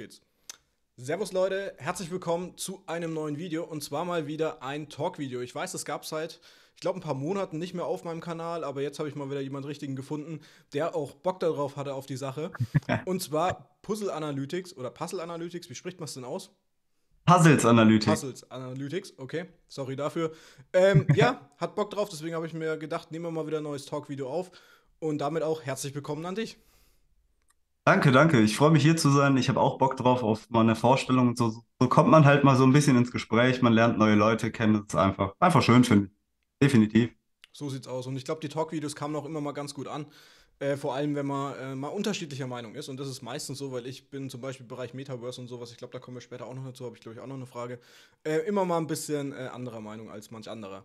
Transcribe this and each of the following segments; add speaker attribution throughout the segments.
Speaker 1: geht's. Servus Leute, herzlich willkommen zu einem neuen Video und zwar mal wieder ein Talk-Video. Ich weiß, das gab es seit, ich glaube, ein paar Monaten nicht mehr auf meinem Kanal, aber jetzt habe ich mal wieder jemanden richtigen gefunden, der auch Bock darauf hatte auf die Sache. Und zwar Puzzle Analytics oder Puzzle Analytics, wie spricht man es denn aus?
Speaker 2: Puzzles Analytics. Puzzles
Speaker 1: Analytics, okay, sorry dafür. Ähm, ja, hat Bock drauf, deswegen habe ich mir gedacht, nehmen wir mal wieder ein neues Talk-Video auf und damit auch herzlich willkommen an dich.
Speaker 2: Danke, danke. Ich freue mich hier zu sein. Ich habe auch Bock drauf auf meine Vorstellung. So, so kommt man halt mal so ein bisschen ins Gespräch, man lernt neue Leute kennen. Das ist einfach, einfach schön, finde ich. Definitiv.
Speaker 1: So sieht's aus. Und ich glaube, die Talk-Videos kamen auch immer mal ganz gut an. Äh, vor allem, wenn man äh, mal unterschiedlicher Meinung ist. Und das ist meistens so, weil ich bin zum Beispiel im Bereich Metaverse und sowas, ich glaube, da kommen wir später auch noch dazu, habe ich glaube ich auch noch eine Frage, äh, immer mal ein bisschen äh, anderer Meinung als manch anderer.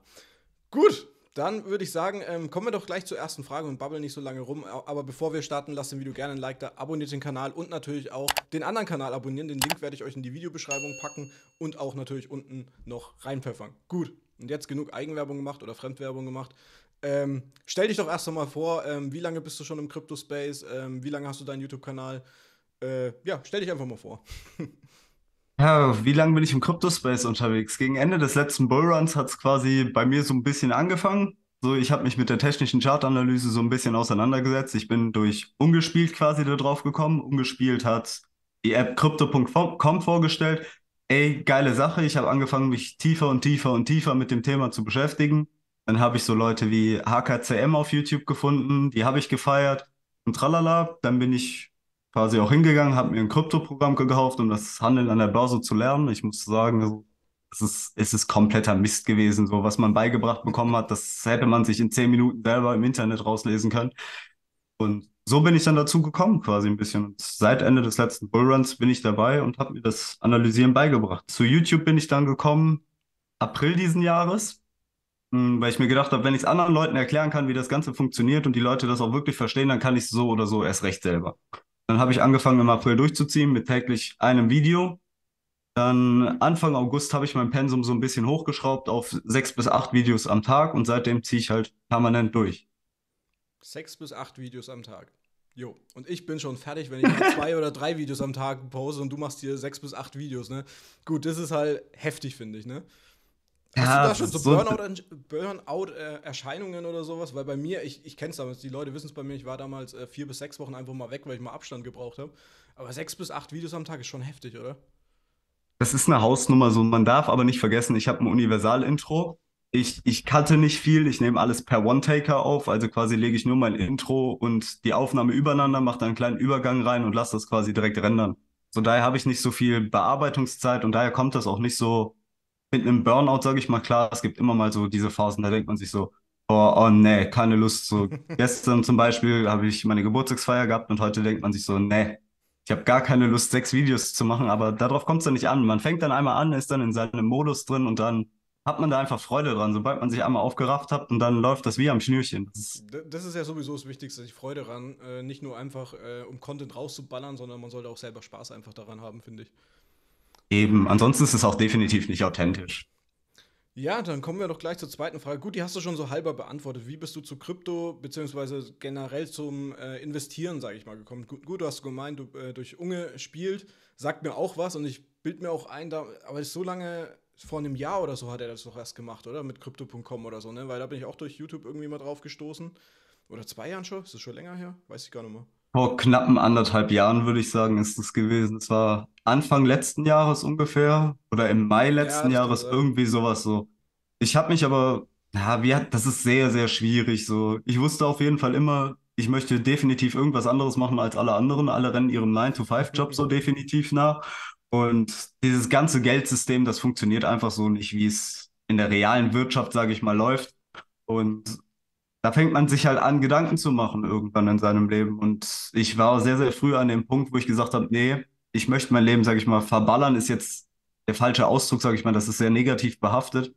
Speaker 1: Gut, dann würde ich sagen, ähm, kommen wir doch gleich zur ersten Frage und babbeln nicht so lange rum. Aber bevor wir starten, lasst dem Video gerne ein Like da, abonniert den Kanal und natürlich auch den anderen Kanal abonnieren. Den Link werde ich euch in die Videobeschreibung packen und auch natürlich unten noch reinpfeffern. Gut, und jetzt genug Eigenwerbung gemacht oder Fremdwerbung gemacht. Ähm, stell dich doch erst einmal vor, ähm, wie lange bist du schon im Crypto-Space? Ähm, wie lange hast du deinen YouTube-Kanal? Äh, ja, stell dich einfach mal vor.
Speaker 2: Ja, wie lange bin ich im Crypto-Space unterwegs? Gegen Ende des letzten Bullruns hat es quasi bei mir so ein bisschen angefangen. So, ich habe mich mit der technischen Chartanalyse so ein bisschen auseinandergesetzt. Ich bin durch Ungespielt quasi da drauf gekommen. Ungespielt hat die App crypto.com vorgestellt. Ey, geile Sache. Ich habe angefangen, mich tiefer und tiefer und tiefer mit dem Thema zu beschäftigen. Dann habe ich so Leute wie HKCM auf YouTube gefunden. Die habe ich gefeiert und tralala. Dann bin ich quasi auch hingegangen, habe mir ein Kryptoprogramm gekauft, um das Handeln an der Börse zu lernen. Ich muss sagen, also, es ist, es ist kompletter Mist gewesen. So, was man beigebracht bekommen hat, das hätte man sich in zehn Minuten selber im Internet rauslesen können. Und so bin ich dann dazu gekommen, quasi ein bisschen. Und seit Ende des letzten Bullruns bin ich dabei und habe mir das Analysieren beigebracht. Zu YouTube bin ich dann gekommen, April diesen Jahres, hm, weil ich mir gedacht habe, wenn ich es anderen Leuten erklären kann, wie das Ganze funktioniert und die Leute das auch wirklich verstehen, dann kann ich es so oder so erst recht selber. Dann habe ich angefangen im April durchzuziehen mit täglich einem Video. Dann Anfang August habe ich mein Pensum so ein bisschen hochgeschraubt auf sechs bis acht Videos am Tag und seitdem ziehe ich halt permanent durch.
Speaker 1: Sechs bis acht Videos am Tag. Jo, und ich bin schon fertig, wenn ich zwei oder drei Videos am Tag pose und du machst hier sechs bis acht Videos, ne? Gut, das ist halt heftig, finde ich, ne?
Speaker 2: Hast ja, du da schon so, so
Speaker 1: Burnout-Erscheinungen äh, oder sowas? Weil bei mir, ich, ich kenne es damals, die Leute wissen es bei mir, ich war damals äh, vier bis sechs Wochen einfach mal weg, weil ich mal Abstand gebraucht habe. Aber sechs bis acht Videos am Tag ist schon heftig, oder?
Speaker 2: Das ist eine Hausnummer, so man darf aber nicht vergessen, ich habe ein Universal-Intro. Ich, ich cutte nicht viel, ich nehme alles per One-Taker auf, also quasi lege ich nur mein Intro und die Aufnahme übereinander, mache da einen kleinen Übergang rein und lasse das quasi direkt rendern. So daher habe ich nicht so viel Bearbeitungszeit und daher kommt das auch nicht so mit einem Burnout sage ich mal klar, es gibt immer mal so diese Phasen, da denkt man sich so, oh, oh nee, keine Lust. So gestern zum Beispiel habe ich meine Geburtstagsfeier gehabt und heute denkt man sich so, nee, ich habe gar keine Lust, sechs Videos zu machen, aber darauf kommt es dann nicht an. Man fängt dann einmal an, ist dann in seinem Modus drin und dann hat man da einfach Freude dran, sobald man sich einmal aufgerafft hat und dann läuft das wie am Schnürchen. Das ist,
Speaker 1: das ist ja sowieso das Wichtigste, die Freude dran. Äh, nicht nur einfach, äh, um Content rauszuballern, sondern man sollte auch selber Spaß einfach daran haben, finde ich.
Speaker 2: Eben, ansonsten ist es auch definitiv nicht authentisch.
Speaker 1: Ja, dann kommen wir doch gleich zur zweiten Frage. Gut, die hast du schon so halber beantwortet. Wie bist du zu Krypto beziehungsweise generell zum äh, Investieren, sage ich mal, gekommen? Gut, gut, du hast gemeint, du äh, durch Unge spielt, sagt mir auch was und ich bild mir auch ein, da, aber ist so lange vor einem Jahr oder so hat er das doch erst gemacht, oder? Mit Crypto.com oder so, ne? Weil da bin ich auch durch YouTube irgendwie mal drauf gestoßen. Oder zwei Jahren schon? Ist das schon länger her? Weiß ich gar nicht mehr
Speaker 2: vor knappen anderthalb Jahren, würde ich sagen, ist das gewesen. Es war Anfang letzten Jahres ungefähr oder im Mai letzten ja, Jahres irgendwie sowas so. Ich habe mich aber, ja, wir, das ist sehr, sehr schwierig so. Ich wusste auf jeden Fall immer, ich möchte definitiv irgendwas anderes machen als alle anderen. Alle rennen ihrem 9-to-5-Job so mhm. definitiv nach. Und dieses ganze Geldsystem, das funktioniert einfach so nicht, wie es in der realen Wirtschaft, sage ich mal, läuft. Und da fängt man sich halt an, Gedanken zu machen irgendwann in seinem Leben. Und ich war sehr, sehr früh an dem Punkt, wo ich gesagt habe, nee, ich möchte mein Leben, sage ich mal, verballern, ist jetzt der falsche Ausdruck, sage ich mal, das ist sehr negativ behaftet.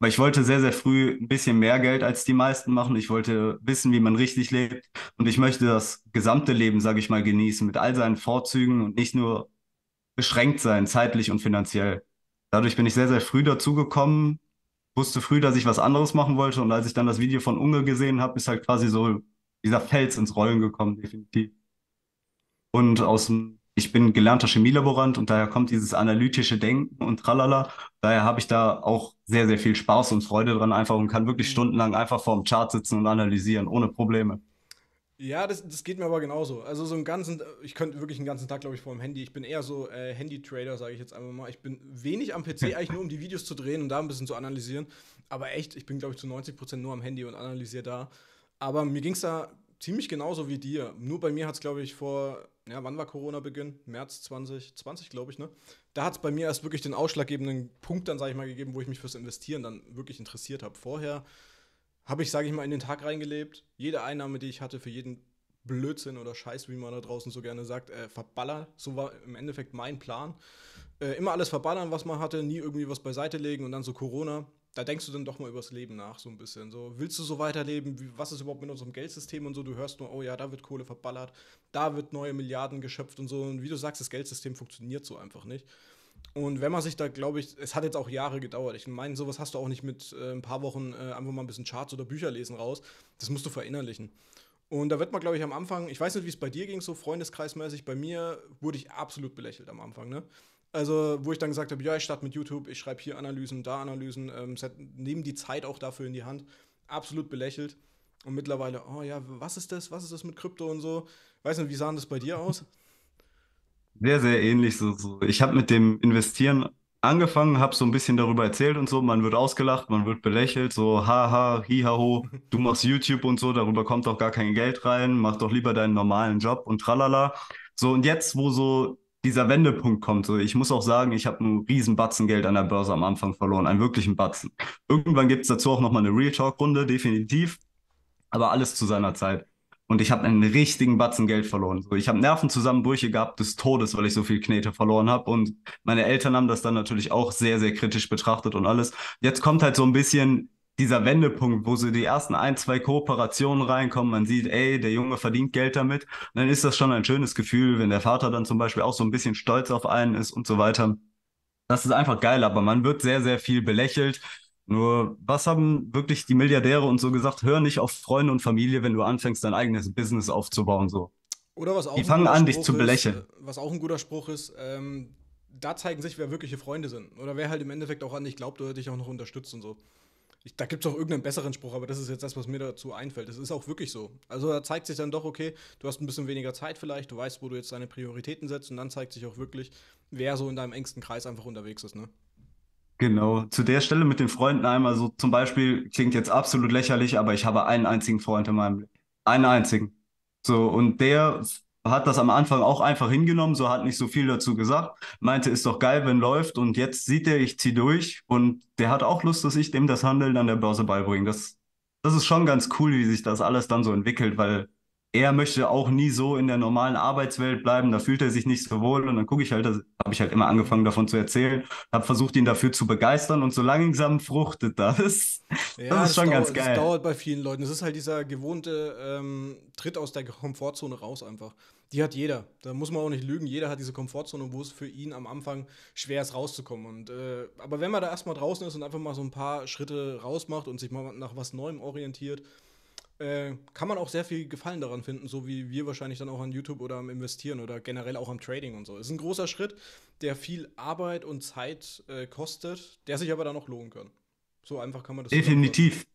Speaker 2: Weil ich wollte sehr, sehr früh ein bisschen mehr Geld als die meisten machen. Ich wollte wissen, wie man richtig lebt. Und ich möchte das gesamte Leben, sage ich mal, genießen mit all seinen Vorzügen und nicht nur beschränkt sein, zeitlich und finanziell. Dadurch bin ich sehr, sehr früh dazu gekommen, wusste früh, dass ich was anderes machen wollte. Und als ich dann das Video von Unge gesehen habe, ist halt quasi so dieser Fels ins Rollen gekommen, definitiv. Und aus dem, ich bin gelernter Chemielaborant und daher kommt dieses analytische Denken und tralala. Daher habe ich da auch sehr, sehr viel Spaß und Freude dran einfach und kann wirklich mhm. stundenlang einfach vorm Chart sitzen und analysieren, ohne Probleme.
Speaker 1: Ja, das, das geht mir aber genauso. Also so einen ganzen, ich könnte wirklich einen ganzen Tag, glaube ich, vor dem Handy. Ich bin eher so äh, Handy-Trader, sage ich jetzt einfach mal. Ich bin wenig am PC, eigentlich nur um die Videos zu drehen und da ein bisschen zu analysieren. Aber echt, ich bin, glaube ich, zu 90% nur am Handy und analysiere da. Aber mir ging es da ziemlich genauso wie dir. Nur bei mir hat es, glaube ich, vor, ja, wann war Corona-Beginn? März 2020, glaube ich, ne? Da hat es bei mir erst wirklich den ausschlaggebenden Punkt dann, sage ich mal, gegeben, wo ich mich fürs Investieren dann wirklich interessiert habe. Vorher habe ich, sage ich mal, in den Tag reingelebt. Jede Einnahme, die ich hatte, für jeden Blödsinn oder Scheiß, wie man da draußen so gerne sagt, äh, verballern. So war im Endeffekt mein Plan. Äh, immer alles verballern, was man hatte, nie irgendwie was beiseite legen und dann so Corona. Da denkst du dann doch mal übers Leben nach, so ein bisschen. So, willst du so weiterleben? Wie, was ist überhaupt mit unserem Geldsystem und so? Du hörst nur, oh ja, da wird Kohle verballert, da wird neue Milliarden geschöpft und so. Und wie du sagst, das Geldsystem funktioniert so einfach nicht. Und wenn man sich da, glaube ich, es hat jetzt auch Jahre gedauert. Ich meine, sowas hast du auch nicht mit äh, ein paar Wochen äh, einfach mal ein bisschen Charts oder Bücher lesen raus. Das musst du verinnerlichen. Und da wird man, glaube ich, am Anfang, ich weiß nicht, wie es bei dir ging, so freundeskreismäßig, bei mir wurde ich absolut belächelt am Anfang, ne? Also, wo ich dann gesagt habe, ja, ich starte mit YouTube, ich schreibe hier Analysen, da Analysen, ähm, nehme die Zeit auch dafür in die Hand. Absolut belächelt. Und mittlerweile, oh ja, was ist das? Was ist das mit Krypto und so? Weiß nicht, wie sah das bei dir aus?
Speaker 2: sehr, sehr ähnlich. So, so. Ich habe mit dem Investieren angefangen, habe so ein bisschen darüber erzählt und so. Man wird ausgelacht, man wird belächelt, so haha, hihaho, du machst YouTube und so, darüber kommt doch gar kein Geld rein, mach doch lieber deinen normalen Job und tralala. So, und jetzt, wo so dieser Wendepunkt kommt, so, ich muss auch sagen, ich habe einen riesen Batzen Geld an der Börse am Anfang verloren, einen wirklichen Batzen. Irgendwann gibt es dazu auch nochmal eine Real Talk-Runde, definitiv, aber alles zu seiner Zeit. Und ich habe einen richtigen Batzen Geld verloren. So, ich habe Nervenzusammenbrüche gehabt des Todes, weil ich so viel Knete verloren habe. Und meine Eltern haben das dann natürlich auch sehr, sehr kritisch betrachtet und alles. Jetzt kommt halt so ein bisschen dieser Wendepunkt, wo so die ersten ein, zwei Kooperationen reinkommen, man sieht, ey, der Junge verdient Geld damit, und dann ist das schon ein schönes Gefühl, wenn der Vater dann zum Beispiel auch so ein bisschen stolz auf einen ist und so weiter. Das ist einfach geil, aber man wird sehr, sehr viel belächelt. Nur, was haben wirklich die Milliardäre und so gesagt? Hör nicht auf Freunde und Familie, wenn du anfängst, dein eigenes Business aufzubauen. So. Oder was auch die fangen an, Spruch dich zu belächeln. Ist, äh,
Speaker 1: was auch ein guter Spruch ist, ähm, da zeigen sich, wer wirkliche Freunde sind. Oder wer halt im Endeffekt auch an dich glaubt oder dich auch noch unterstützt und so. Ich, da gibt es auch irgendeinen besseren Spruch, aber das ist jetzt das, was mir dazu einfällt. Das ist auch wirklich so. Also da zeigt sich dann doch, okay, du hast ein bisschen weniger Zeit vielleicht, du weißt, wo du jetzt deine Prioritäten setzt und dann zeigt sich auch wirklich, wer so in deinem engsten Kreis einfach unterwegs ist, ne?
Speaker 2: Genau, zu der Stelle mit den Freunden einmal so zum Beispiel, klingt jetzt absolut lächerlich, aber ich habe einen einzigen Freund in meinem Leben. Einen einzigen. So, und der hat das am Anfang auch einfach hingenommen, so hat nicht so viel dazu gesagt, meinte, ist doch geil, wenn läuft und jetzt sieht er, ich ziehe durch und der hat auch Lust, dass ich dem das Handeln an der Börse beibringe. Das, das ist schon ganz cool, wie sich das alles dann so entwickelt, weil er möchte auch nie so in der normalen Arbeitswelt bleiben, da fühlt er sich nicht so wohl und dann gucke ich halt, da habe ich halt immer angefangen davon zu erzählen, habe versucht ihn dafür zu begeistern und so langsam fruchtet das. Ja, das ist schon das ganz geil. Das dauert
Speaker 1: bei vielen Leuten. Es ist halt dieser gewohnte ähm, Tritt aus der Komfortzone raus einfach. Die hat jeder. Da muss man auch nicht lügen. Jeder hat diese Komfortzone, wo es für ihn am Anfang schwer ist, rauszukommen. Und, äh, aber wenn man da erstmal draußen ist und einfach mal so ein paar Schritte rausmacht und sich mal nach was Neuem orientiert, äh, kann man auch sehr viel Gefallen daran finden, so wie wir wahrscheinlich dann auch an YouTube oder am Investieren oder generell auch am Trading und so. Ist ein großer Schritt, der viel Arbeit und Zeit äh, kostet, der sich aber dann auch lohnen kann. So einfach
Speaker 2: kann man das. Definitiv.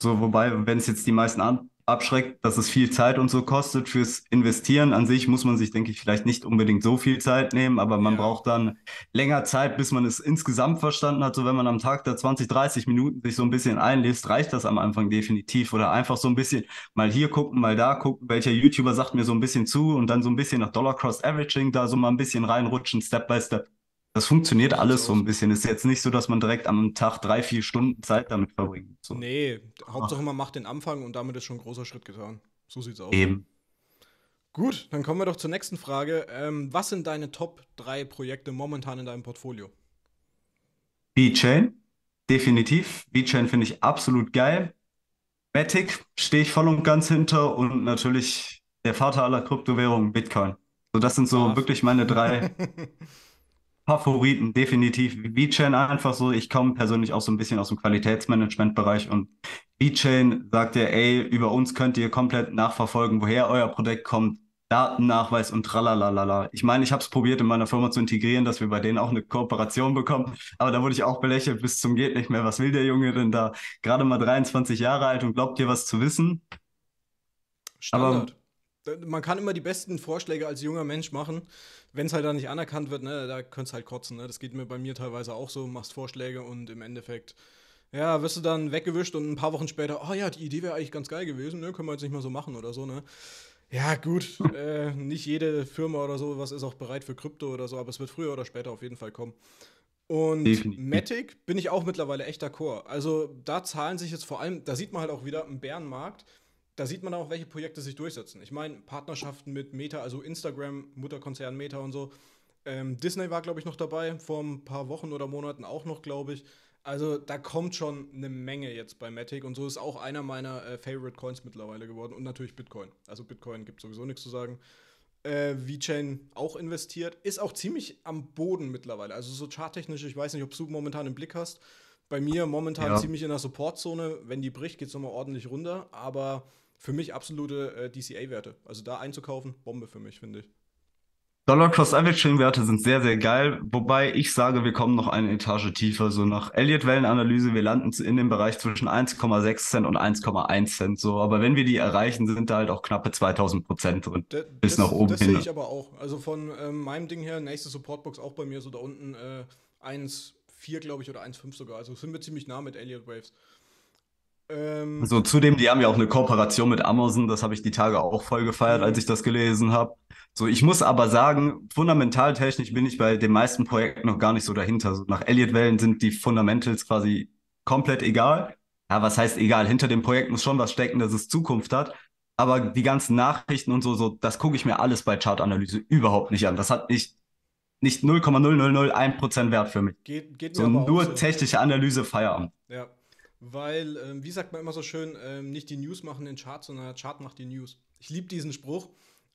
Speaker 2: So, wobei, wenn es jetzt die meisten an abschreckt, dass es viel Zeit und so kostet fürs Investieren. An sich muss man sich, denke ich, vielleicht nicht unbedingt so viel Zeit nehmen, aber man ja. braucht dann länger Zeit, bis man es insgesamt verstanden hat. So, wenn man am Tag da 20, 30 Minuten sich so ein bisschen einliest, reicht das am Anfang definitiv. Oder einfach so ein bisschen mal hier gucken, mal da gucken, welcher YouTuber sagt mir so ein bisschen zu und dann so ein bisschen nach Dollar Cross Averaging da so mal ein bisschen reinrutschen, Step by Step das funktioniert das alles so ein bisschen. Ist jetzt nicht so, dass man direkt am Tag drei, vier Stunden Zeit damit verbringt.
Speaker 1: So. Nee, Hauptsache man macht den Anfang und damit ist schon ein großer Schritt getan. So sieht's aus. Eben. Gut, dann kommen wir doch zur nächsten Frage. Ähm, was sind deine Top 3 Projekte momentan in deinem Portfolio?
Speaker 2: B-Chain, definitiv. B-Chain finde ich absolut geil. Matic stehe ich voll und ganz hinter und natürlich der Vater aller Kryptowährungen, Bitcoin. So, das sind so Brav. wirklich meine drei Favoriten, definitiv. VeChain einfach so. Ich komme persönlich auch so ein bisschen aus dem Qualitätsmanagement-Bereich und VeChain sagt ja, ey, über uns könnt ihr komplett nachverfolgen, woher euer Projekt kommt, Datennachweis und tralalala. Ich meine, ich habe es probiert in meiner Firma zu integrieren, dass wir bei denen auch eine Kooperation bekommen, aber da wurde ich auch belächelt bis zum geht nicht mehr. Was will der Junge denn da? Gerade mal 23 Jahre alt und glaubt ihr was zu wissen? Standard.
Speaker 1: Aber man kann immer die besten Vorschläge als junger Mensch machen wenn es halt dann nicht anerkannt wird, ne, da könntest halt kotzen. Ne? Das geht mir bei mir teilweise auch so, machst Vorschläge und im Endeffekt, ja, wirst du dann weggewischt und ein paar Wochen später, oh ja, die Idee wäre eigentlich ganz geil gewesen, ne, können wir jetzt nicht mal so machen oder so, ne. Ja, gut, äh, nicht jede Firma oder so was ist auch bereit für Krypto oder so, aber es wird früher oder später auf jeden Fall kommen. Und Definitiv. Matic bin ich auch mittlerweile echter Chor. Also da zahlen sich jetzt vor allem, da sieht man halt auch wieder im Bärenmarkt, da sieht man auch, welche Projekte sich durchsetzen. Ich meine, Partnerschaften mit Meta, also Instagram, Mutterkonzern Meta und so. Ähm, Disney war, glaube ich, noch dabei, vor ein paar Wochen oder Monaten auch noch, glaube ich. Also da kommt schon eine Menge jetzt bei Matic und so ist auch einer meiner äh, Favorite Coins mittlerweile geworden und natürlich Bitcoin. Also Bitcoin gibt sowieso nichts zu sagen. Äh, VeChain auch investiert, ist auch ziemlich am Boden mittlerweile. Also so charttechnisch, ich weiß nicht, ob du momentan im Blick hast. Bei mir momentan ja. ziemlich in der Supportzone. Wenn die bricht, geht es nochmal ordentlich runter. Aber für mich absolute äh, DCA-Werte. Also da einzukaufen, Bombe für mich, finde ich.
Speaker 2: Dollar Cost Averaging Werte sind sehr, sehr geil, wobei ich sage, wir kommen noch eine Etage tiefer. So nach Elliott-Wellenanalyse, wir landen in dem Bereich zwischen 1,6 Cent und 1,1 Cent. So, aber wenn wir die erreichen, sind da halt auch knappe 2000 Prozent drin. Da, bis das, nach oben das hin. Das sehe ich
Speaker 1: aber auch. Also von ähm, meinem Ding her, nächste Supportbox auch bei mir so da unten äh, 1,4 glaube ich oder 1,5 sogar. Also sind wir ziemlich nah mit Elliott Waves.
Speaker 2: Ähm, so, zudem, die haben ja auch eine Kooperation mit Amazon, das habe ich die Tage auch voll gefeiert, als mhm. ich das gelesen habe. So, ich muss aber sagen, fundamentaltechnisch bin ich bei den meisten Projekten noch gar nicht so dahinter. So, nach Elliott-Wellen sind die Fundamentals quasi komplett egal. Ja, was heißt egal? Hinter dem Projekt muss schon was stecken, dass es Zukunft hat. Aber die ganzen Nachrichten und so, so, das gucke ich mir alles bei Chartanalyse überhaupt nicht an. Das hat nicht, nicht 0,0001% Wert für mich.
Speaker 1: Geht, geht so, nur
Speaker 2: so. technische Analyse Feierabend.
Speaker 1: Ja weil, ähm, wie sagt man immer so schön, ähm, nicht die News machen den Chart, sondern der Chart macht die News. Ich liebe diesen Spruch,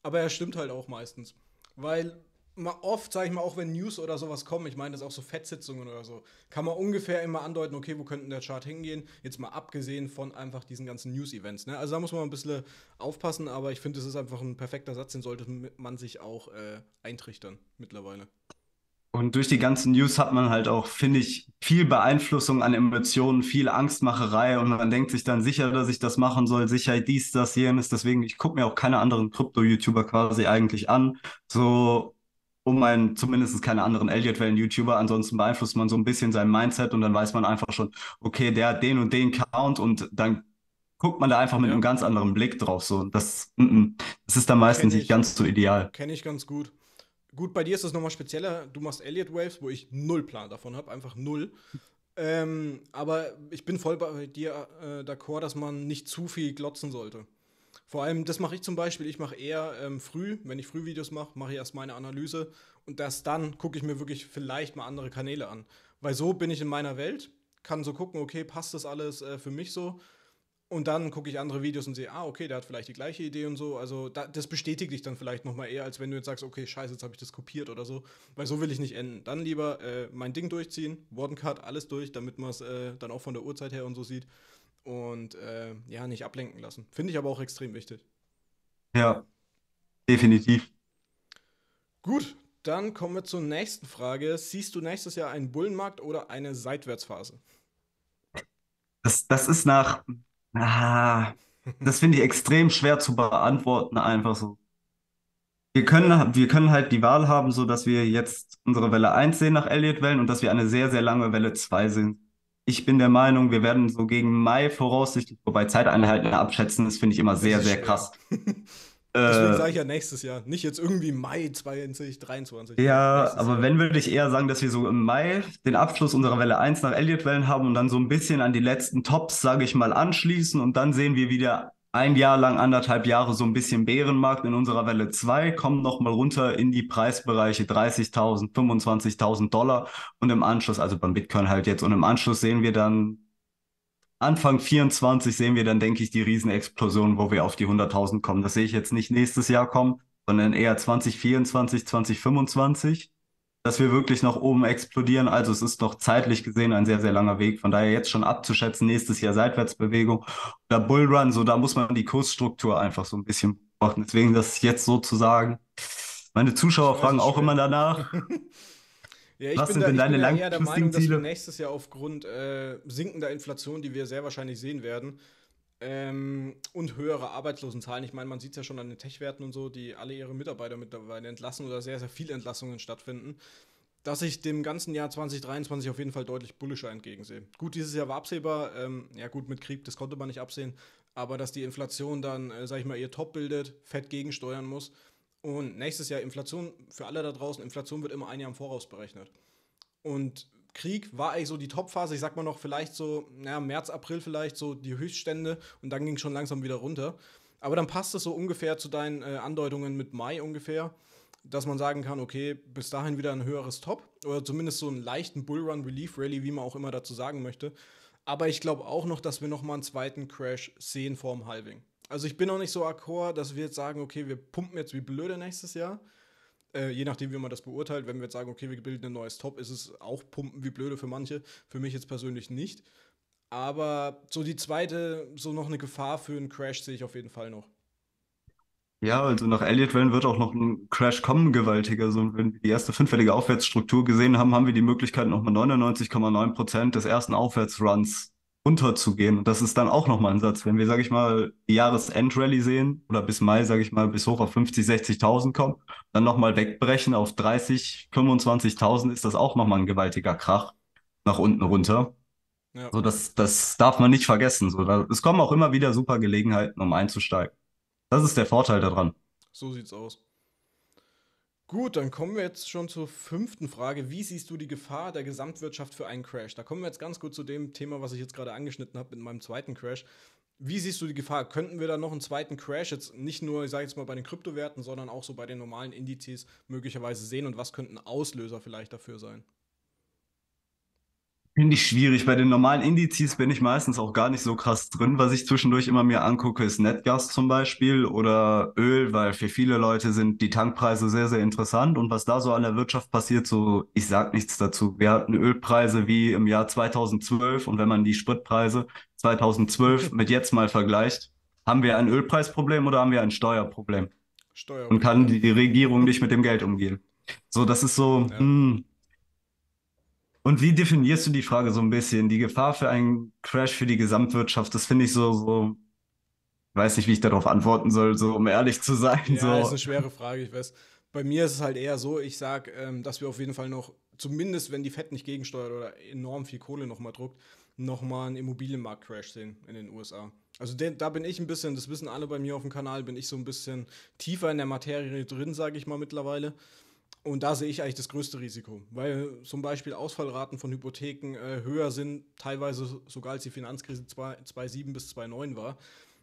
Speaker 1: aber er stimmt halt auch meistens. Weil mal oft, sage ich mal, auch wenn News oder sowas kommen, ich meine, das auch so Fettsitzungen oder so, kann man ungefähr immer andeuten, okay, wo könnte der Chart hingehen? Jetzt mal abgesehen von einfach diesen ganzen News-Events. Ne? Also da muss man ein bisschen aufpassen, aber ich finde, das ist einfach ein perfekter Satz, den sollte man sich auch äh, eintrichtern mittlerweile.
Speaker 2: Und durch die ganzen News hat man halt auch, finde ich, viel Beeinflussung an Emotionen, viel Angstmacherei und man denkt sich dann sicher, dass ich das machen soll, sicher dies, das, jenes. Deswegen, ich gucke mir auch keine anderen Krypto-YouTuber quasi eigentlich an. So, um einen, zumindest keine anderen Elliott-Wellen-YouTuber. Ansonsten beeinflusst man so ein bisschen sein Mindset und dann weiß man einfach schon, okay, der hat den und den Count und dann guckt man da einfach mit ja. einem ganz anderen Blick drauf. So, das, mm, mm, das ist dann meistens nicht ganz so ideal.
Speaker 1: Kenne ich ganz gut. Gut, bei dir ist das nochmal spezieller. Du machst Elliott Waves, wo ich null Plan davon habe, einfach null. ähm, aber ich bin voll bei dir äh, d'accord, dass man nicht zu viel glotzen sollte. Vor allem, das mache ich zum Beispiel. Ich mache eher ähm, früh, wenn ich Frühvideos mache, mache ich erst meine Analyse und erst dann gucke ich mir wirklich vielleicht mal andere Kanäle an. Weil so bin ich in meiner Welt, kann so gucken, okay, passt das alles äh, für mich so? Und dann gucke ich andere Videos und sehe, ah, okay, der hat vielleicht die gleiche Idee und so. Also da, das bestätigt dich dann vielleicht nochmal eher, als wenn du jetzt sagst, okay, scheiße, jetzt habe ich das kopiert oder so. Weil so will ich nicht enden. Dann lieber äh, mein Ding durchziehen, Wardencut, alles durch, damit man es äh, dann auch von der Uhrzeit her und so sieht. Und äh, ja, nicht ablenken lassen. Finde ich aber auch extrem wichtig.
Speaker 2: Ja, definitiv.
Speaker 1: Gut, dann kommen wir zur nächsten Frage. Siehst du nächstes Jahr einen Bullenmarkt oder eine Seitwärtsphase?
Speaker 2: Das, das ist nach Ah, das finde ich extrem schwer zu beantworten, einfach so. Wir können, wir können halt die Wahl haben, so dass wir jetzt unsere Welle 1 sehen nach Elliott-Wellen und dass wir eine sehr, sehr lange Welle 2 sehen. Ich bin der Meinung, wir werden so gegen Mai voraussichtlich, wobei Zeiteinheiten abschätzen, das finde ich immer sehr, sehr krass. Deswegen äh, sage ich ja
Speaker 1: nächstes Jahr, nicht jetzt irgendwie Mai 2023.
Speaker 2: Ja, aber Jahr. wenn, würde ich eher sagen, dass wir so im Mai den Abschluss unserer Welle 1 nach Elliott-Wellen haben und dann so ein bisschen an die letzten Tops, sage ich mal, anschließen und dann sehen wir wieder ein Jahr lang, anderthalb Jahre so ein bisschen Bärenmarkt in unserer Welle 2, kommen nochmal runter in die Preisbereiche 30.000, 25.000 Dollar und im Anschluss, also beim Bitcoin halt jetzt, und im Anschluss sehen wir dann Anfang 24 sehen wir dann, denke ich, die Riesenexplosion, wo wir auf die 100.000 kommen. Das sehe ich jetzt nicht nächstes Jahr kommen, sondern eher 2024, 2025, dass wir wirklich nach oben explodieren. Also es ist doch zeitlich gesehen ein sehr, sehr langer Weg. Von daher jetzt schon abzuschätzen, nächstes Jahr Seitwärtsbewegung oder Bullrun, so da muss man die Kursstruktur einfach so ein bisschen beobachten. Deswegen das jetzt sozusagen. Meine Zuschauer fragen auch immer danach.
Speaker 1: Ja, Was sind da, denn deine ja langfristigen Ziele? dass wir nächstes Jahr aufgrund äh, sinkender Inflation, die wir sehr wahrscheinlich sehen werden, ähm, und höhere Arbeitslosenzahlen. Ich meine, man sieht es ja schon an den Tech-Werten und so, die alle ihre Mitarbeiter mittlerweile entlassen oder sehr, sehr viele Entlassungen stattfinden, dass ich dem ganzen Jahr 2023 auf jeden Fall deutlich bullischer entgegensehe. Gut, dieses Jahr war absehbar. Ähm, ja, gut, mit Krieg, das konnte man nicht absehen. Aber dass die Inflation dann, äh, sag ich mal, ihr Top bildet, fett gegensteuern muss und nächstes Jahr Inflation, für alle da draußen, Inflation wird immer ein Jahr im Voraus berechnet. Und Krieg war eigentlich so die Topphase, ich sag mal noch vielleicht so, naja, März, April vielleicht so die Höchststände und dann ging es schon langsam wieder runter. Aber dann passt es so ungefähr zu deinen äh, Andeutungen mit Mai ungefähr, dass man sagen kann, okay, bis dahin wieder ein höheres Top oder zumindest so einen leichten Bullrun Relief Rally, wie man auch immer dazu sagen möchte. Aber ich glaube auch noch, dass wir nochmal einen zweiten Crash sehen vorm Halving. Also ich bin auch nicht so akkord, dass wir jetzt sagen, okay, wir pumpen jetzt wie blöde nächstes Jahr. Äh, je nachdem, wie man das beurteilt, wenn wir jetzt sagen, okay, wir bilden ein neues Top, ist es auch pumpen wie blöde für manche. Für mich jetzt persönlich nicht. Aber so die zweite, so noch eine Gefahr für einen Crash sehe ich auf jeden Fall noch.
Speaker 2: Ja, also nach Elliott Wellen wird auch noch ein Crash kommen, gewaltiger. Also wenn wir die erste fünffällige Aufwärtsstruktur gesehen haben, haben wir die Möglichkeit, nochmal 99,9 des ersten Aufwärtsruns unterzugehen. Und das ist dann auch nochmal ein Satz. Wenn wir, sage ich mal, die Jahresendrallye sehen oder bis Mai, sage ich mal, bis hoch auf 50, 60.000 kommen, dann nochmal wegbrechen auf 30, 25.000 ist das auch nochmal ein gewaltiger Krach nach unten runter. Ja. So, das, das darf man nicht vergessen. So, da, es kommen auch immer wieder super Gelegenheiten, um einzusteigen. Das ist der Vorteil daran.
Speaker 1: So sieht's aus. Gut, dann kommen wir jetzt schon zur fünften Frage. Wie siehst du die Gefahr der Gesamtwirtschaft für einen Crash? Da kommen wir jetzt ganz gut zu dem Thema, was ich jetzt gerade angeschnitten habe mit meinem zweiten Crash. Wie siehst du die Gefahr? Könnten wir da noch einen zweiten Crash jetzt nicht nur, ich sage jetzt mal, bei den Kryptowerten, sondern auch so bei den normalen Indizes möglicherweise sehen und was könnten Auslöser vielleicht dafür sein?
Speaker 2: Finde ich schwierig. Bei den normalen Indizes bin ich meistens auch gar nicht so krass drin. Was ich zwischendurch immer mir angucke, ist Netgas zum Beispiel oder Öl, weil für viele Leute sind die Tankpreise sehr, sehr interessant. Und was da so an der Wirtschaft passiert, so ich sage nichts dazu. Wir hatten Ölpreise wie im Jahr 2012 und wenn man die Spritpreise 2012 mit jetzt mal vergleicht, haben wir ein Ölpreisproblem oder haben wir ein Steuerproblem? Steuerproblem. Und kann die Regierung nicht mit dem Geld umgehen? So, das ist so. Ja. Mh, hm, und wie definierst du die Frage so ein bisschen? Die Gefahr für einen Crash für die Gesamtwirtschaft, das finde ich so, so, weiß nicht, wie ich darauf antworten soll, so um ehrlich zu sein. Ja, so. ist eine schwere
Speaker 1: Frage, ich weiß. Bei mir ist es halt eher so, ich sage, ähm, dass wir auf jeden Fall noch, zumindest wenn die FED nicht gegensteuert oder enorm viel Kohle nochmal druckt, nochmal einen Immobilienmarkt-Crash sehen in den USA. Also de da bin ich ein bisschen, das wissen alle bei mir auf dem Kanal, bin ich so ein bisschen tiefer in der Materie drin, sage ich mal mittlerweile. Und da sehe ich eigentlich das größte Risiko, weil zum Beispiel Ausfallraten von Hypotheken äh, höher sind, teilweise sogar als die Finanzkrise 2007 bis 2009 war.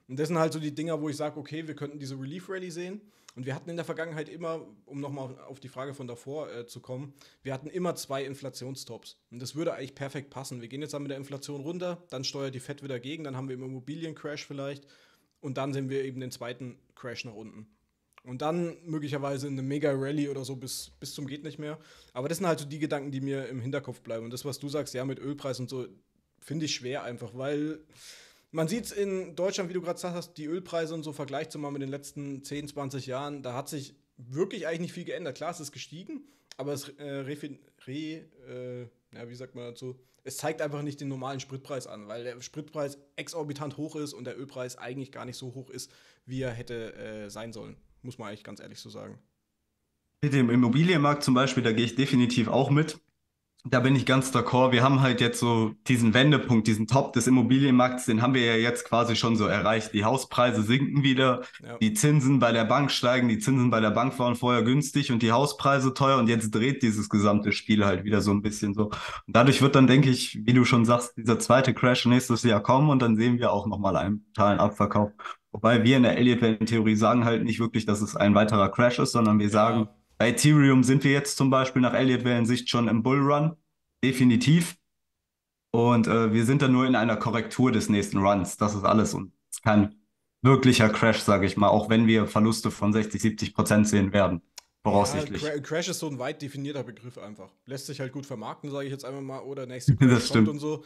Speaker 1: Und das sind halt so die Dinger, wo ich sage, okay, wir könnten diese Relief Rally sehen. Und wir hatten in der Vergangenheit immer, um nochmal auf die Frage von davor äh, zu kommen, wir hatten immer zwei Inflationstops. Und das würde eigentlich perfekt passen. Wir gehen jetzt dann mit der Inflation runter, dann steuert die Fed wieder gegen, dann haben wir im Immobiliencrash vielleicht und dann sehen wir eben den zweiten Crash nach unten. Und dann möglicherweise eine Mega-Rally oder so bis, bis zum Geht nicht mehr. Aber das sind halt so die Gedanken, die mir im Hinterkopf bleiben. Und das, was du sagst, ja, mit Ölpreis und so, finde ich schwer einfach, weil man sieht es in Deutschland, wie du gerade gesagt hast, die Ölpreise und so, Vergleich vergleicht mal mit den letzten 10, 20 Jahren, da hat sich wirklich eigentlich nicht viel geändert. Klar, es ist gestiegen, aber es äh, refin, re, äh, ja, wie sagt man dazu? Es zeigt einfach nicht den normalen Spritpreis an, weil der Spritpreis exorbitant hoch ist und der Ölpreis eigentlich gar nicht so hoch ist, wie er hätte äh, sein sollen muss man eigentlich ganz ehrlich so sagen.
Speaker 2: Mit dem Immobilienmarkt zum Beispiel, da gehe ich definitiv auch mit. Da bin ich ganz d'accord. Wir haben halt jetzt so diesen Wendepunkt, diesen Top des Immobilienmarkts, den haben wir ja jetzt quasi schon so erreicht. Die Hauspreise sinken wieder, ja. die Zinsen bei der Bank steigen, die Zinsen bei der Bank waren vorher günstig und die Hauspreise teuer und jetzt dreht dieses gesamte Spiel halt wieder so ein bisschen so. Und dadurch wird dann, denke ich, wie du schon sagst, dieser zweite Crash nächstes Jahr kommen und dann sehen wir auch nochmal einen totalen Abverkauf. Wobei wir in der Elliott-Wellen-Theorie sagen halt nicht wirklich, dass es ein weiterer Crash ist, sondern wir sagen, bei Ethereum sind wir jetzt zum Beispiel nach Elliott-Wellen-Sicht schon im Bullrun, definitiv. Und äh, wir sind dann nur in einer Korrektur des nächsten Runs. Das ist alles und es kann wirklicher Crash, sage ich mal, auch wenn wir Verluste von 60, 70 Prozent sehen werden. Voraussichtlich. Ja,
Speaker 1: Crash ist so ein weit definierter Begriff einfach. Lässt sich halt gut vermarkten, sage ich jetzt einfach mal, oder nächste Crash das kommt stimmt. und so.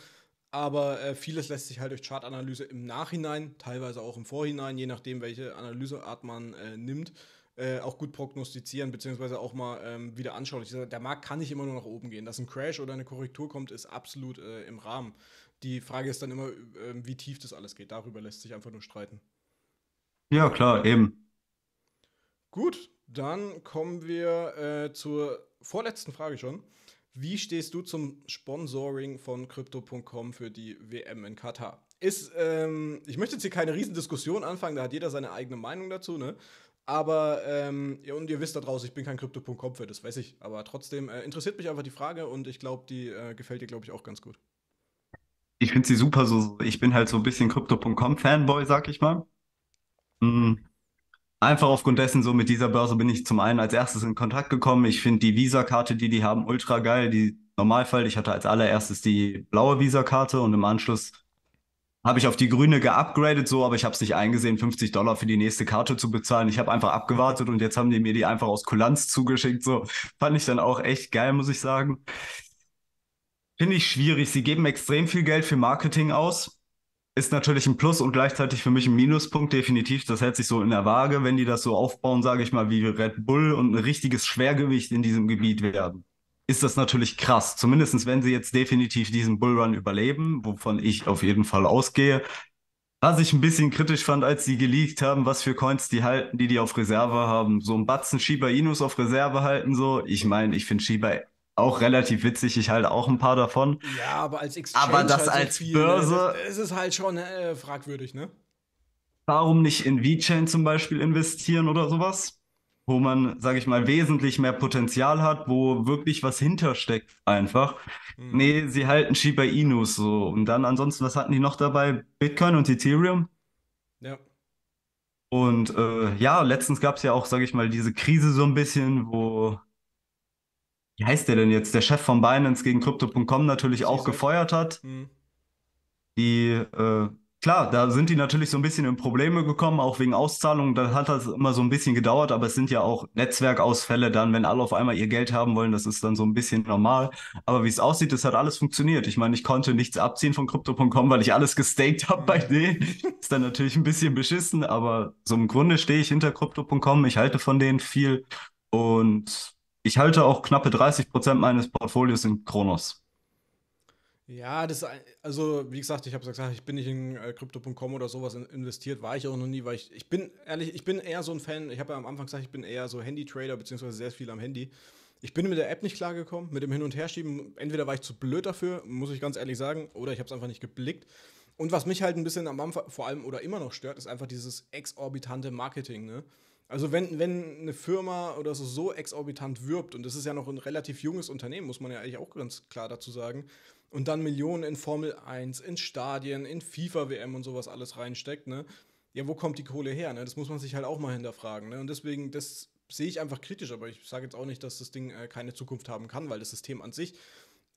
Speaker 1: Aber äh, vieles lässt sich halt durch Chartanalyse im Nachhinein, teilweise auch im Vorhinein, je nachdem, welche Analyseart man äh, nimmt, äh, auch gut prognostizieren, beziehungsweise auch mal ähm, wieder anschaulich. Also, der Markt kann nicht immer nur nach oben gehen. Dass ein Crash oder eine Korrektur kommt, ist absolut äh, im Rahmen. Die Frage ist dann immer, ähm, wie tief das alles geht. Darüber lässt sich einfach nur streiten.
Speaker 2: Ja, klar, eben.
Speaker 1: Gut, dann kommen wir äh, zur vorletzten Frage schon. Wie stehst du zum Sponsoring von Crypto.com für die WM in Katar? Ist, ähm, ich möchte jetzt hier keine Riesendiskussion anfangen, da hat jeder seine eigene Meinung dazu, ne? Aber, ähm, ja, und ihr wisst da draußen, ich bin kein Crypto.com für, das weiß ich. Aber trotzdem äh, interessiert mich einfach die Frage und ich glaube, die äh, gefällt dir, glaube ich, auch ganz gut.
Speaker 2: Ich finde sie super. So, ich bin halt so ein bisschen Crypto.com-Fanboy, sag ich mal. Hm einfach aufgrund dessen, so mit dieser Börse bin ich zum einen als erstes in Kontakt gekommen. Ich finde die Visa-Karte, die die haben, ultra geil. Die Normalfall, ich hatte als allererstes die blaue Visa-Karte und im Anschluss habe ich auf die grüne geupgradet, so, aber ich habe es nicht eingesehen, 50 Dollar für die nächste Karte zu bezahlen. Ich habe einfach abgewartet und jetzt haben die mir die einfach aus Kulanz zugeschickt. So fand ich dann auch echt geil, muss ich sagen. Finde ich schwierig. Sie geben extrem viel Geld für Marketing aus ist natürlich ein Plus und gleichzeitig für mich ein Minuspunkt, definitiv. Das hält sich so in der Waage, wenn die das so aufbauen, sage ich mal, wie Red Bull und ein richtiges Schwergewicht in diesem Gebiet werden. Ist das natürlich krass. Zumindest wenn sie jetzt definitiv diesen Bullrun überleben, wovon ich auf jeden Fall ausgehe. Was ich ein bisschen kritisch fand, als sie geleakt haben, was für Coins die halten, die die auf Reserve haben. So ein Batzen Shiba Inus auf Reserve halten, so. Ich meine, ich finde Shiba auch relativ witzig, ich halte auch ein paar davon.
Speaker 1: Ja, aber als Exchange aber halt das halt als so viel, ne? Börse, es ne? ist halt schon äh, fragwürdig, ne?
Speaker 2: Warum nicht in VeChain zum Beispiel investieren oder sowas, wo man, sage ich mal, wesentlich mehr Potenzial hat, wo wirklich was hintersteckt einfach. Hm. Nee, sie halten Shiba Inus so und dann ansonsten, was hatten die noch dabei? Bitcoin und Ethereum. Ja. Und äh, ja, letztens gab es ja auch, sage ich mal, diese Krise so ein bisschen, wo wie heißt der denn jetzt? Der Chef von Binance gegen Crypto.com natürlich auch gefeuert hat. Mhm. Die, äh, klar, da sind die natürlich so ein bisschen in Probleme gekommen, auch wegen Auszahlungen. Da hat das immer so ein bisschen gedauert, aber es sind ja auch Netzwerkausfälle dann, wenn alle auf einmal ihr Geld haben wollen. Das ist dann so ein bisschen normal. Aber wie es aussieht, das hat alles funktioniert. Ich meine, ich konnte nichts abziehen von Crypto.com, weil ich alles gestaked habe mhm. bei denen. Ist dann natürlich ein bisschen beschissen, aber so im Grunde stehe ich hinter Crypto.com. Ich halte von denen viel und ich halte auch knappe 30 Prozent meines Portfolios in Kronos.
Speaker 1: Ja, das also wie gesagt, ich habe gesagt, ich bin nicht in äh, crypto.com oder sowas investiert, war ich auch noch nie, weil ich ich bin ehrlich, ich bin eher so ein Fan, ich habe ja am Anfang gesagt, ich bin eher so Handy Trader beziehungsweise sehr viel am Handy. Ich bin mit der App nicht klargekommen, mit dem Hin- und Herschieben, entweder war ich zu blöd dafür, muss ich ganz ehrlich sagen, oder ich habe es einfach nicht geblickt. Und was mich halt ein bisschen am Anfang vor allem oder immer noch stört, ist einfach dieses exorbitante Marketing, ne? Also wenn, wenn eine Firma oder so so exorbitant wirbt, und das ist ja noch ein relativ junges Unternehmen, muss man ja eigentlich auch ganz klar dazu sagen, und dann Millionen in Formel 1, in Stadien, in FIFA-WM und sowas alles reinsteckt, ne? Ja, wo kommt die Kohle her? Ne? Das muss man sich halt auch mal hinterfragen. Ne? Und deswegen, das sehe ich einfach kritisch, aber ich sage jetzt auch nicht, dass das Ding äh, keine Zukunft haben kann, weil das System an sich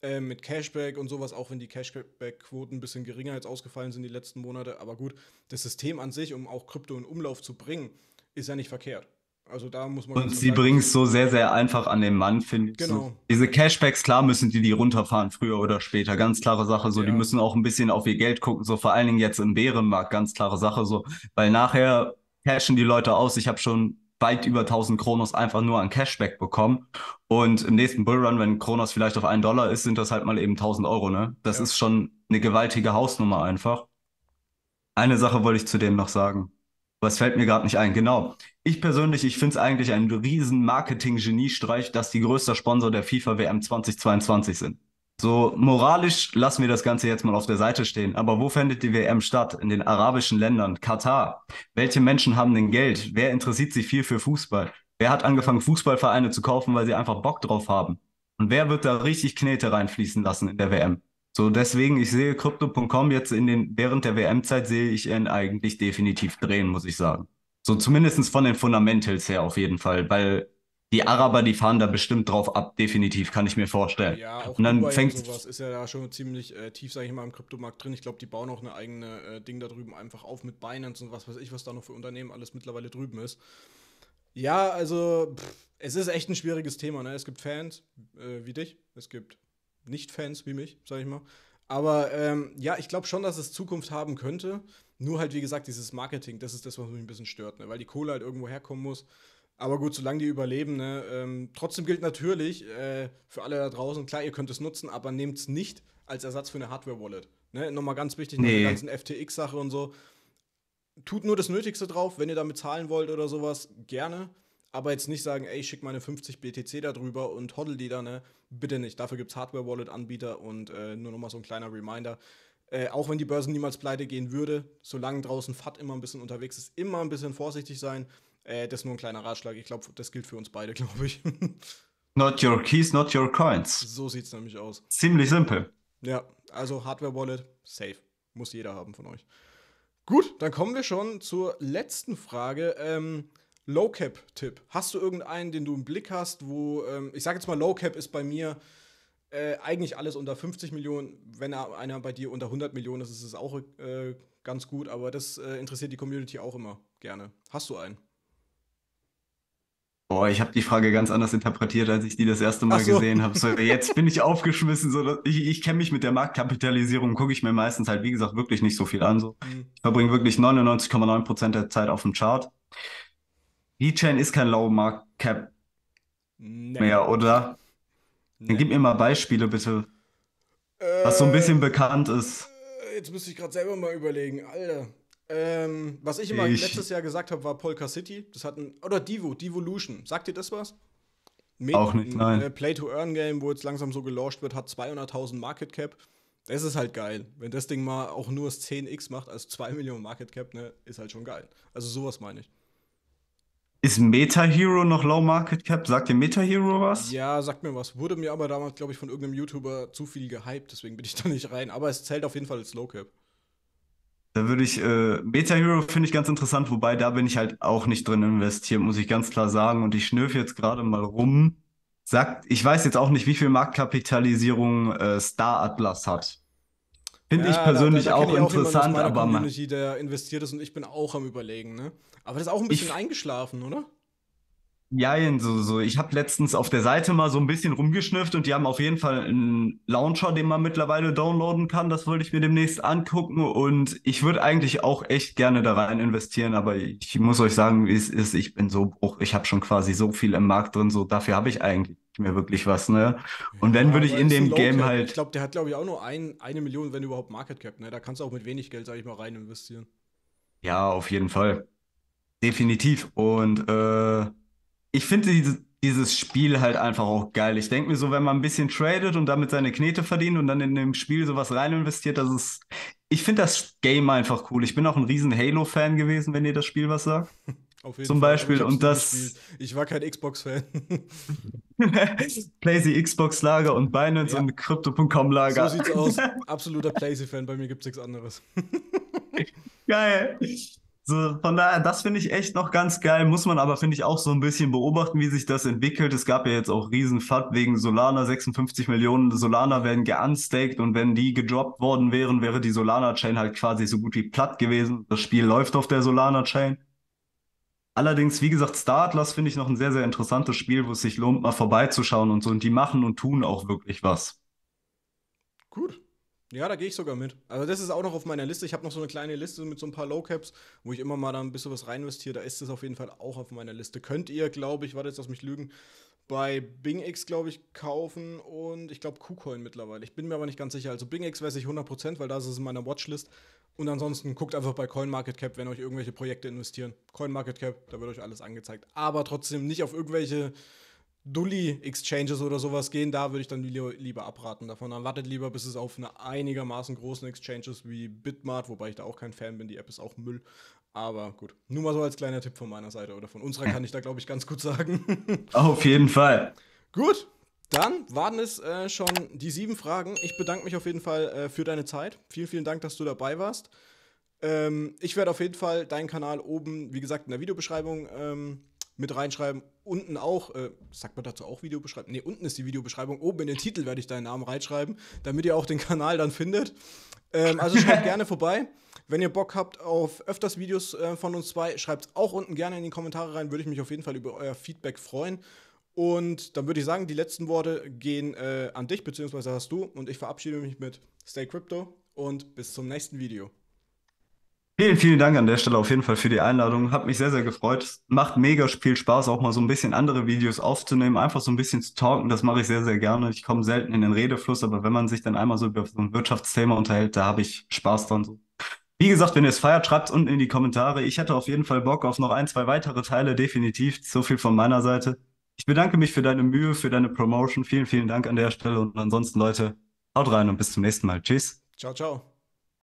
Speaker 1: äh, mit Cashback und sowas, auch wenn die Cashback-Quoten ein bisschen geringer jetzt ausgefallen sind die letzten Monate, aber gut, das System an sich, um auch Krypto in Umlauf zu bringen, ist ja nicht verkehrt. Also da muss man. Und sie bringen es so
Speaker 2: sehr, sehr einfach an den Mann, finde ich. Genau. So, diese Cashbacks, klar müssen die die runterfahren, früher oder später. Ganz klare Sache. So, ja. die müssen auch ein bisschen auf ihr Geld gucken. So, vor allen Dingen jetzt im Bärenmarkt, ganz klare Sache. So, weil nachher cashen die Leute aus. Ich habe schon weit über 1000 Kronos einfach nur an Cashback bekommen. Und im nächsten Bullrun, wenn Kronos vielleicht auf einen Dollar ist, sind das halt mal eben 1000 Euro, ne? Das ja. ist schon eine gewaltige Hausnummer einfach. Eine Sache wollte ich zu dem noch sagen. Was fällt mir gerade nicht ein? Genau. Ich persönlich, ich finde es eigentlich ein riesen Marketing-Geniestreich, dass die größter Sponsor der FIFA WM 2022 sind. So moralisch lassen wir das Ganze jetzt mal auf der Seite stehen. Aber wo findet die WM statt? In den arabischen Ländern, Katar. Welche Menschen haben denn Geld? Wer interessiert sich viel für Fußball? Wer hat angefangen, Fußballvereine zu kaufen, weil sie einfach Bock drauf haben? Und wer wird da richtig Knete reinfließen lassen in der WM? So, deswegen, ich sehe Crypto.com jetzt in den, während der WM-Zeit sehe ich ihn eigentlich definitiv drehen, muss ich sagen. So zumindest von den Fundamentals her auf jeden Fall, weil die Araber, die fahren da bestimmt drauf ab, definitiv, kann ich mir vorstellen. Ja, auch und dann Dubai fängt und sowas
Speaker 1: ist ja da schon ziemlich äh, tief, sage ich mal, im Kryptomarkt drin. Ich glaube, die bauen auch eine eigene äh, Ding da drüben einfach auf mit Binance und was weiß ich, was da noch für Unternehmen alles mittlerweile drüben ist. Ja, also pff, es ist echt ein schwieriges Thema. Ne? Es gibt Fans äh, wie dich, es gibt nicht-Fans wie mich, sag ich mal. Aber ähm, ja, ich glaube schon, dass es Zukunft haben könnte. Nur halt, wie gesagt, dieses Marketing, das ist das, was mich ein bisschen stört, ne? weil die Kohle halt irgendwo herkommen muss. Aber gut, solange die überleben, ne? ähm, trotzdem gilt natürlich äh, für alle da draußen, klar, ihr könnt es nutzen, aber nehmt es nicht als Ersatz für eine Hardware-Wallet. Ne? Nochmal ganz wichtig, nee. die ganzen FTX-Sache und so. Tut nur das Nötigste drauf, wenn ihr damit zahlen wollt oder sowas, gerne. Aber jetzt nicht sagen, ey, ich schicke meine 50 BTC da drüber und hodl die da, ne? Bitte nicht. Dafür gibt es Hardware-Wallet-Anbieter und äh, nur nochmal so ein kleiner Reminder. Äh, auch wenn die Börse niemals pleite gehen würde, solange draußen FAT immer ein bisschen unterwegs ist, immer ein bisschen vorsichtig sein. Äh, das ist nur ein kleiner Ratschlag. Ich glaube, das gilt für uns beide, glaube ich. not your keys, not your coins. So sieht es nämlich aus.
Speaker 2: Ziemlich simpel.
Speaker 1: Ja, also Hardware-Wallet, safe. Muss jeder haben von euch. Gut, dann kommen wir schon zur letzten Frage. Ähm, Low Cap Tipp. Hast du irgendeinen, den du im Blick hast, wo ähm, ich sage jetzt mal Low Cap ist bei mir äh, eigentlich alles unter 50 Millionen. Wenn einer bei dir unter 100 Millionen ist, ist es auch äh, ganz gut. Aber das äh, interessiert die Community auch immer gerne. Hast du einen?
Speaker 2: Boah, ich habe die Frage ganz anders interpretiert, als ich die das erste Mal so. gesehen habe. So, jetzt bin ich aufgeschmissen. So, ich ich kenne mich mit der Marktkapitalisierung, gucke ich mir meistens halt, wie gesagt, wirklich nicht so viel an. So. Mhm. Ich verbringe wirklich 99,9% der Zeit auf dem Chart. VeChain ist kein Low Market Cap nee. mehr, oder? Nee. Dann gib mir mal Beispiele bitte.
Speaker 1: Äh, was so ein bisschen ähm,
Speaker 2: bekannt ist.
Speaker 1: Äh, jetzt müsste ich gerade selber mal überlegen, Alter. Ähm, was ich immer ich. letztes Jahr gesagt habe, war Polka City. Das hat ein, oder Divo, Divolution. Sagt dir das was? Med Auch nicht, nein. Äh, Play-to-Earn-Game, wo jetzt langsam so gelauncht wird, hat 200.000 Market Cap. Das ist halt geil. Wenn das Ding mal auch nur das 10x macht, also 2 Millionen Market Cap, ne, ist halt schon geil. Also sowas meine ich.
Speaker 2: Ist Meta Hero noch Low Market Cap? Sagt dir Meta Hero was?
Speaker 1: Ja, sagt mir was. Wurde mir aber damals, glaube ich, von irgendeinem YouTuber zu viel gehypt, deswegen bin ich da nicht rein. Aber es zählt auf jeden Fall als Low Cap.
Speaker 2: Da würde ich, äh, Meta Hero finde ich ganz interessant, wobei da bin ich halt auch nicht drin investiert, muss ich ganz klar sagen. Und ich schnürfe jetzt gerade mal rum. Sagt, ich weiß jetzt auch nicht, wie viel Marktkapitalisierung äh, Star Atlas hat. Finde ja, ich persönlich da, da, da auch, ich auch interessant, aber Community,
Speaker 1: der investiert ist und ich bin auch am Überlegen. Ne? Aber das ist auch ein bisschen ich, eingeschlafen, oder?
Speaker 2: Ja, so, so. Ich habe letztens auf der Seite mal so ein bisschen rumgeschnüfft und die haben auf jeden Fall einen Launcher, den man mittlerweile downloaden kann. Das wollte ich mir demnächst angucken und ich würde eigentlich auch echt gerne da rein investieren, aber ich muss euch sagen, wie es ist. Ich bin so, oh, ich habe schon quasi so viel im Markt drin, so dafür habe ich eigentlich mehr wirklich was, ne? Und dann ja, würde ich in dem Game halt. Ich glaube,
Speaker 1: der hat, glaube ich, auch nur ein, eine Million, wenn überhaupt Market Cap, ne? Da kannst du auch mit wenig Geld, sag ich mal, rein investieren.
Speaker 2: Ja, auf jeden Fall. Definitiv. Und äh, ich finde dieses, dieses Spiel halt einfach auch geil. Ich denke mir so, wenn man ein bisschen tradet und damit seine Knete verdient und dann in dem Spiel sowas rein investiert, das ist. Ich finde das Game einfach cool. Ich bin auch ein riesen Halo-Fan gewesen, wenn ihr das Spiel was sagt.
Speaker 1: Auf jeden Zum Fall. Beispiel, und das. Gespielt. Ich war kein Xbox-Fan.
Speaker 2: Playsy Xbox-Lager und Binance ja. und Crypto.com-Lager. So sieht's aus.
Speaker 1: Absoluter Playsy-Fan, bei mir gibt's nichts anderes.
Speaker 2: Geil. So, von daher, das finde ich echt noch ganz geil. Muss man aber, finde ich, auch so ein bisschen beobachten, wie sich das entwickelt. Es gab ja jetzt auch riesen Fad wegen Solana. 56 Millionen Solana werden geunstaked und wenn die gedroppt worden wären, wäre die Solana-Chain halt quasi so gut wie platt gewesen. Das Spiel läuft auf der Solana-Chain. Allerdings, wie gesagt, Star Atlas finde ich noch ein sehr, sehr interessantes Spiel, wo es sich lohnt, mal vorbeizuschauen und so. Und die machen und tun auch wirklich was.
Speaker 1: Gut. Ja, da gehe ich sogar mit. Also das ist auch noch auf meiner Liste. Ich habe noch so eine kleine Liste mit so ein paar Low Caps, wo ich immer mal da ein bisschen was reinvestiere. Da ist es auf jeden Fall auch auf meiner Liste. Könnt ihr, glaube ich, warte jetzt, lass mich lügen, bei BingX, glaube ich, kaufen und ich glaube KuCoin mittlerweile. Ich bin mir aber nicht ganz sicher. Also BingX weiß ich 100%, weil das ist in meiner Watchlist. Und ansonsten guckt einfach bei CoinMarketCap, wenn euch irgendwelche Projekte investieren. CoinMarketCap, da wird euch alles angezeigt. Aber trotzdem nicht auf irgendwelche Dulli-Exchanges oder sowas gehen. Da würde ich dann lieber abraten davon. Dann wartet lieber, bis es auf eine einigermaßen großen Exchanges wie Bitmart, wobei ich da auch kein Fan bin. Die App ist auch Müll. Aber gut, nur mal so als kleiner Tipp von meiner Seite oder von unserer kann ich da, glaube ich, ganz gut sagen. Auf jeden Fall. Gut, dann waren es äh, schon die sieben Fragen. Ich bedanke mich auf jeden Fall äh, für deine Zeit. Vielen, vielen Dank, dass du dabei warst. Ähm, ich werde auf jeden Fall deinen Kanal oben, wie gesagt, in der Videobeschreibung ähm, mit reinschreiben. Unten auch, äh, sagt man dazu auch Videobeschreibung? Ne, unten ist die Videobeschreibung. Oben in den Titel werde ich deinen Namen reinschreiben, damit ihr auch den Kanal dann findet. Ähm, also schaut gerne vorbei. Wenn ihr Bock habt auf öfters Videos äh, von uns zwei, schreibt es auch unten gerne in die Kommentare rein. Würde ich mich auf jeden Fall über euer Feedback freuen. Und dann würde ich sagen, die letzten Worte gehen äh, an dich, beziehungsweise hast du. Und ich verabschiede mich mit Stay Crypto und bis zum nächsten Video.
Speaker 2: Vielen, vielen Dank an der Stelle auf jeden Fall für die Einladung. Hat mich sehr, sehr gefreut. Macht mega viel Spaß, auch mal so ein bisschen andere Videos aufzunehmen, einfach so ein bisschen zu talken. Das mache ich sehr, sehr gerne. Ich komme selten in den Redefluss, aber wenn man sich dann einmal so über so ein Wirtschaftsthema unterhält, da habe ich Spaß dran. Wie gesagt, wenn ihr es feiert, schreibt es unten in die Kommentare. Ich hätte auf jeden Fall Bock auf noch ein, zwei weitere Teile, definitiv. So viel von meiner Seite. Ich bedanke mich für deine Mühe, für deine Promotion. Vielen, vielen Dank an der Stelle. Und ansonsten, Leute, haut rein und bis zum nächsten Mal. Tschüss.
Speaker 1: Ciao, ciao.